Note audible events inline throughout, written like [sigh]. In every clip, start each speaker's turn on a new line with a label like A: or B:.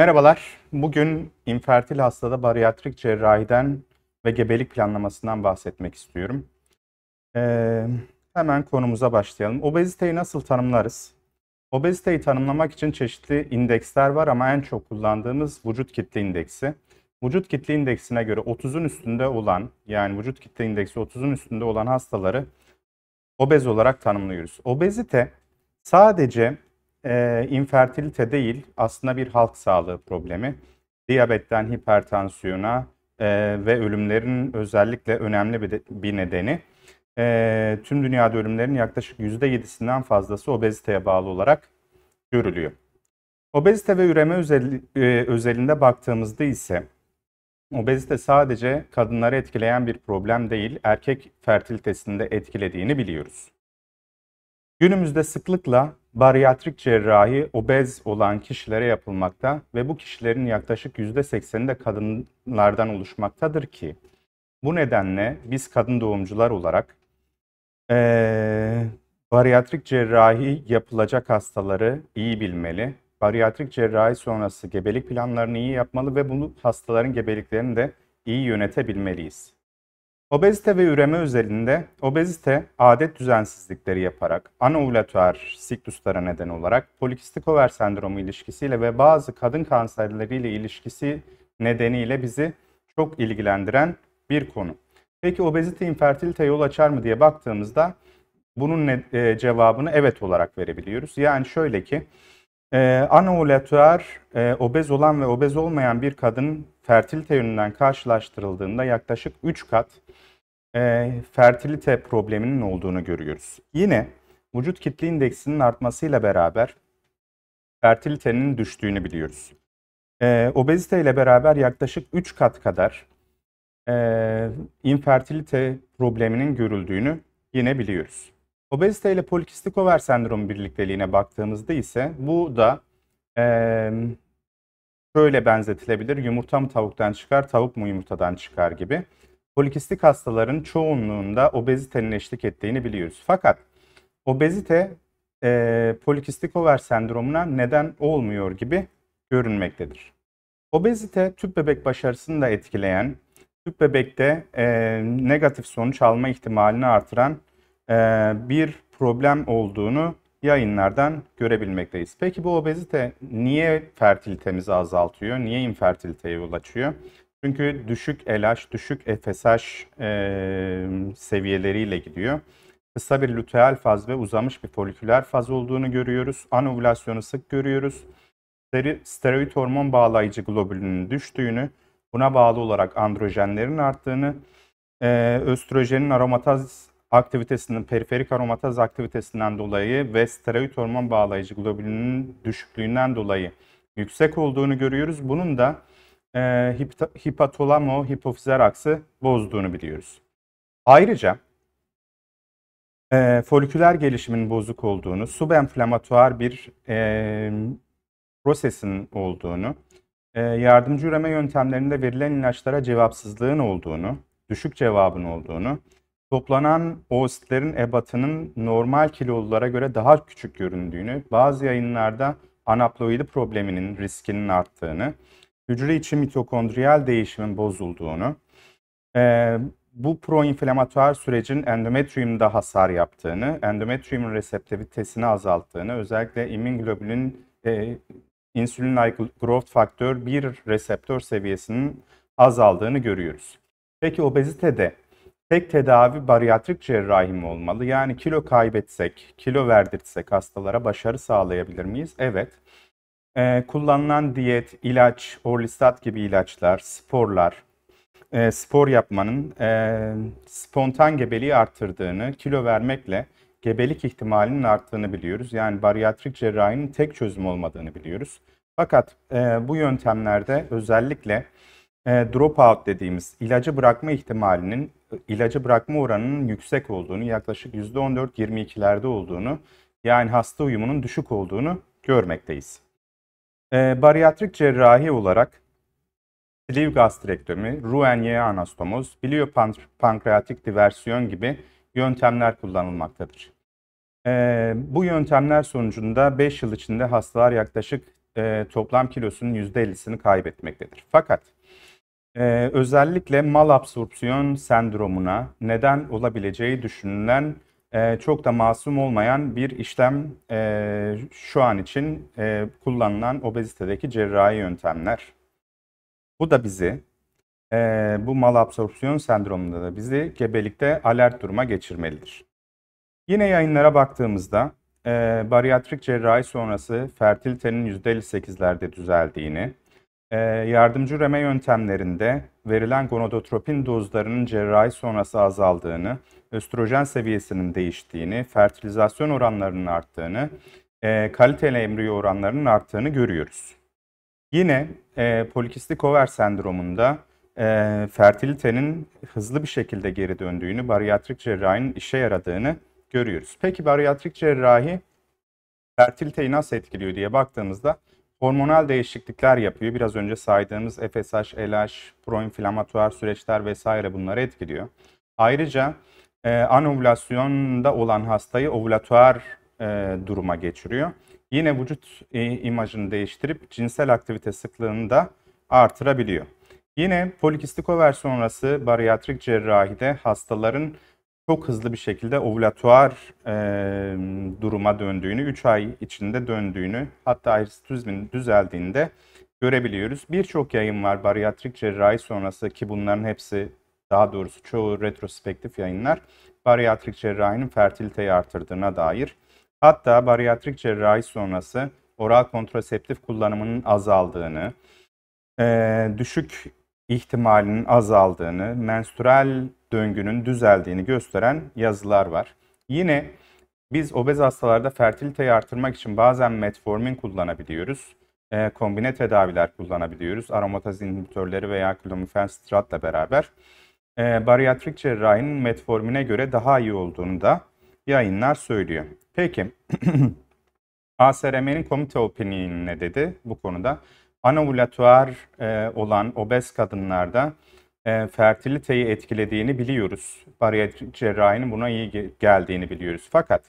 A: Merhabalar. Bugün infertil hastada bariyatrik cerrahiden ve gebelik planlamasından bahsetmek istiyorum. Ee, hemen konumuza başlayalım. Obeziteyi nasıl tanımlarız? Obeziteyi tanımlamak için çeşitli indeksler var ama en çok kullandığımız vücut kitle indeksi. Vücut kitle indeksine göre 30'un üstünde olan yani vücut kitle indeksi 30'un üstünde olan hastaları obez olarak tanımlıyoruz. Obezite sadece e, infertilite değil aslında bir halk sağlığı problemi. Diyabetten hipertansiyona e, ve ölümlerin özellikle önemli bir, de, bir nedeni. E, tüm dünyada ölümlerin yaklaşık %7'sinden fazlası obeziteye bağlı olarak görülüyor. Obezite ve üreme özel, e, özelinde baktığımızda ise obezite sadece kadınları etkileyen bir problem değil, erkek fertilitesini de etkilediğini biliyoruz. Günümüzde sıklıkla baryatrik cerrahi obez olan kişilere yapılmakta ve bu kişilerin yaklaşık %80'i de kadınlardan oluşmaktadır ki bu nedenle biz kadın doğumcular olarak ee, Bariyatrik cerrahi yapılacak hastaları iyi bilmeli. Bariyatrik cerrahi sonrası gebelik planlarını iyi yapmalı ve bunu hastaların gebeliklerini de iyi yönetebilmeliyiz. Obezite ve üreme üzerinde obezite adet düzensizlikleri yaparak anovulatuar sikluslara neden olarak polikistik over sendromu ilişkisiyle ve bazı kadın kanserleriyle ilişkisi nedeniyle bizi çok ilgilendiren bir konu. Peki obezite infertilite yol açar mı diye baktığımızda bunun ne, e, cevabını evet olarak verebiliyoruz. Yani şöyle ki e, anovulatuar e, obez olan ve obez olmayan bir kadın fertilite yönünden karşılaştırıldığında yaklaşık 3 kat e, fertilite probleminin olduğunu görüyoruz. Yine vücut kitle indeksinin artmasıyla beraber fertilitenin düştüğünü biliyoruz. E, obezite ile beraber yaklaşık 3 kat kadar e, infertilite probleminin görüldüğünü yine biliyoruz. Obezite ile polikistik over sendromu birlikteliğine baktığımızda ise bu da e, şöyle benzetilebilir. Yumurta mı tavuktan çıkar, tavuk mu yumurtadan çıkar gibi. Polikistik hastaların çoğunluğunda obezitenin eşlik ettiğini biliyoruz. Fakat obezite e, polikistik over sendromuna neden olmuyor gibi görünmektedir. Obezite tüp bebek başarısını da etkileyen, tüp bebekte e, negatif sonuç alma ihtimalini artıran e, bir problem olduğunu yayınlardan görebilmekteyiz. Peki bu obezite niye fertilitemizi azaltıyor? Niye infertiliteye yol açıyor? Çünkü düşük LH, düşük FSH e, seviyeleriyle gidiyor. Kısa bir luteal faz ve uzamış bir foliküler faz olduğunu görüyoruz. Anovülasyonu sık görüyoruz. Steroid hormon bağlayıcı globülünün düştüğünü, buna bağlı olarak androjenlerin arttığını, e, östrojenin aromataz aktivitesinin, periferik aromataz aktivitesinden dolayı ve steroid hormon bağlayıcı globulinin düşüklüğünden dolayı yüksek olduğunu görüyoruz. Bunun da e, hipotolamo hipofizer aksı bozduğunu biliyoruz. Ayrıca e, foliküler gelişimin bozuk olduğunu, subenflamatuar bir e, prosesin olduğunu, e, yardımcı üreme yöntemlerinde verilen ilaçlara cevapsızlığın olduğunu, düşük cevabın olduğunu, Toplanan oositlerin ebatının normal kilolulara göre daha küçük göründüğünü, bazı yayınlarda anaploidi probleminin riskinin arttığını, hücre içi mitokondriyal değişimin bozulduğunu, e, bu proinflamatuar sürecin endometriumda hasar yaptığını, endometrium reseptivitesini azalttığını, özellikle immunoglobulin e, insülin like growth faktör 1 reseptör seviyesinin azaldığını görüyoruz. Peki obezitede tek tedavi bariyatrik cerrahi mi olmalı? Yani kilo kaybetsek, kilo verdirtsek hastalara başarı sağlayabilir miyiz? Evet. Ee, kullanılan diyet, ilaç, orlistat gibi ilaçlar, sporlar, e, spor yapmanın e, spontan gebeliği arttırdığını, kilo vermekle gebelik ihtimalinin arttığını biliyoruz. Yani bariyatrik cerrahinin tek çözüm olmadığını biliyoruz. Fakat e, bu yöntemlerde özellikle e, dropout dediğimiz ilacı bırakma ihtimalinin, ilacı bırakma oranının yüksek olduğunu, yaklaşık %14-22'lerde olduğunu, yani hasta uyumunun düşük olduğunu görmekteyiz. E, ee, bariyatrik cerrahi olarak sleeve gastrektomi, Roux-en-Y anastomoz, biliyopankreatik diversiyon gibi yöntemler kullanılmaktadır. Ee, bu yöntemler sonucunda 5 yıl içinde hastalar yaklaşık e, toplam kilosunun %50'sini kaybetmektedir. Fakat ee, özellikle malabsorpsiyon sendromuna neden olabileceği düşünülen e, çok da masum olmayan bir işlem e, şu an için e, kullanılan obezitedeki cerrahi yöntemler. Bu da bizi, e, bu malabsorpsiyon sendromunda da bizi gebelikte alert duruma geçirmelidir. Yine yayınlara baktığımızda e, bariyatrik cerrahi sonrası fertilitenin %58'lerde düzeldiğini, ee, yardımcı reme yöntemlerinde verilen gonadotropin dozlarının cerrahi sonrası azaldığını, östrojen seviyesinin değiştiğini, fertilizasyon oranlarının arttığını, e, kaliteli embriyo oranlarının arttığını görüyoruz. Yine e, polikistik over sendromunda e, fertilitenin hızlı bir şekilde geri döndüğünü, bariyatrik cerrahinin işe yaradığını görüyoruz. Peki bariyatrik cerrahi fertiliteyi nasıl etkiliyor diye baktığımızda Hormonal değişiklikler yapıyor. Biraz önce saydığımız FSH, LH, proinflamatuar süreçler vesaire bunları etkiliyor. Ayrıca e, anovülasyonda olan hastayı ovulatuar e, duruma geçiriyor. Yine vücut e, imajını değiştirip cinsel aktivite sıklığını da artırabiliyor. Yine polikistik over sonrası bariyatrik cerrahide hastaların çok hızlı bir şekilde ovulatuar e, duruma döndüğünü, 3 ay içinde döndüğünü, hatta ayrıstüzmin düzeldiğinde görebiliyoruz. Birçok yayın var bariyatrik cerrahi sonrası ki bunların hepsi daha doğrusu çoğu retrospektif yayınlar bariyatrik cerrahinin fertiliteyi artırdığına dair. Hatta bariyatrik cerrahi sonrası oral kontraseptif kullanımının azaldığını, düşük ihtimalinin azaldığını, menstrual döngünün düzeldiğini gösteren yazılar var. Yine biz obez hastalarda fertiliteyi artırmak için bazen metformin kullanabiliyoruz. E, kombine tedaviler kullanabiliyoruz. Aromataz inhibitörleri veya klomifen stratla beraber. E, bariyatrik cerrahinin metformine göre daha iyi olduğunu da yayınlar söylüyor. Peki, ASRM'nin [clears throat] komite opiniyonu ne dedi bu konuda? anovulatuar e, olan obez kadınlarda e, fertiliteyi etkilediğini biliyoruz. Bariyer cerrahinin buna iyi geldiğini biliyoruz. Fakat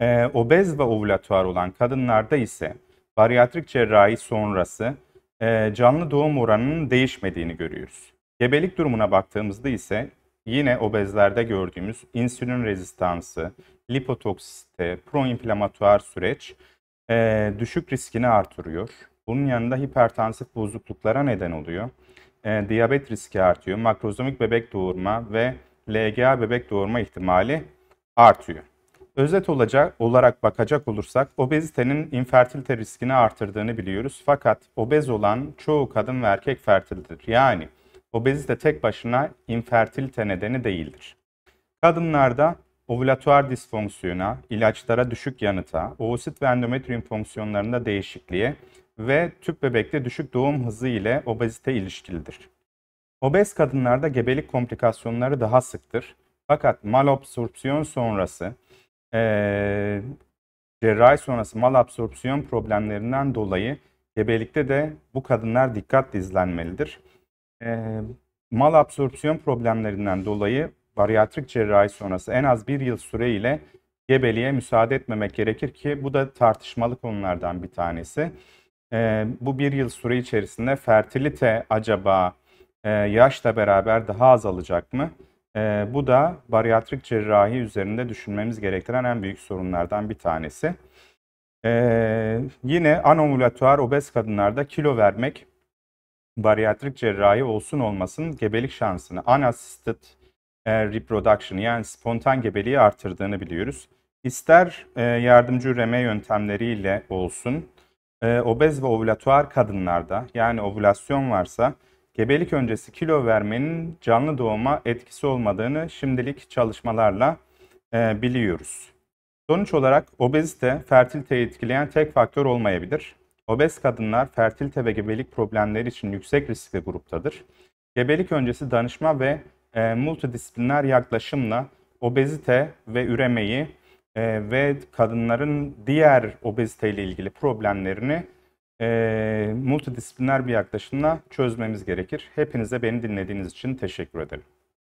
A: e, obez ve ovulatuar olan kadınlarda ise bariyatrik cerrahi sonrası e, canlı doğum oranının değişmediğini görüyoruz. Gebelik durumuna baktığımızda ise yine obezlerde gördüğümüz insülin rezistansı, lipotoksite, proinflamatuar süreç e, düşük riskini artırıyor. Bunun yanında hipertansif bozukluklara neden oluyor. E, diyabet riski artıyor. Makrozomik bebek doğurma ve LGA bebek doğurma ihtimali artıyor. Özet olacak, olarak bakacak olursak obezitenin infertilite riskini artırdığını biliyoruz. Fakat obez olan çoğu kadın ve erkek fertildir. Yani obezite tek başına infertilite nedeni değildir. Kadınlarda ovulatuar disfonksiyona, ilaçlara düşük yanıta, oosit ve endometrium fonksiyonlarında değişikliğe ve tüp bebekte düşük doğum hızı ile obezite ilişkilidir. Obez kadınlarda gebelik komplikasyonları daha sıktır. Fakat malabsorpsiyon sonrası, ee, cerrahi sonrası malabsorpsiyon problemlerinden dolayı gebelikte de bu kadınlar dikkatli izlenmelidir. E, malabsorpsiyon problemlerinden dolayı bariyatrik cerrahi sonrası en az bir yıl süreyle ile gebeliğe müsaade etmemek gerekir ki bu da tartışmalı konulardan bir tanesi e, bu bir yıl süre içerisinde fertilite acaba e, yaşla beraber daha azalacak mı? E, bu da bariyatrik cerrahi üzerinde düşünmemiz gerektiren en büyük sorunlardan bir tanesi. E, yine anomulatuar obez kadınlarda kilo vermek bariyatrik cerrahi olsun olmasın gebelik şansını unassisted e, reproduction yani spontan gebeliği artırdığını biliyoruz. İster e, yardımcı üreme yöntemleriyle olsun e, obez ve ovülatuar kadınlarda yani ovulasyon varsa gebelik öncesi kilo vermenin canlı doğuma etkisi olmadığını şimdilik çalışmalarla e, biliyoruz. Sonuç olarak obezite fertiliteyi etkileyen tek faktör olmayabilir. Obez kadınlar fertilite ve gebelik problemleri için yüksek riskli gruptadır. Gebelik öncesi danışma ve e, multidisipliner yaklaşımla obezite ve üremeyi e, ve kadınların diğer obeziteyle ilgili problemlerini e, multidisipliner bir yaklaşımla çözmemiz gerekir. Hepinize beni dinlediğiniz için teşekkür ederim.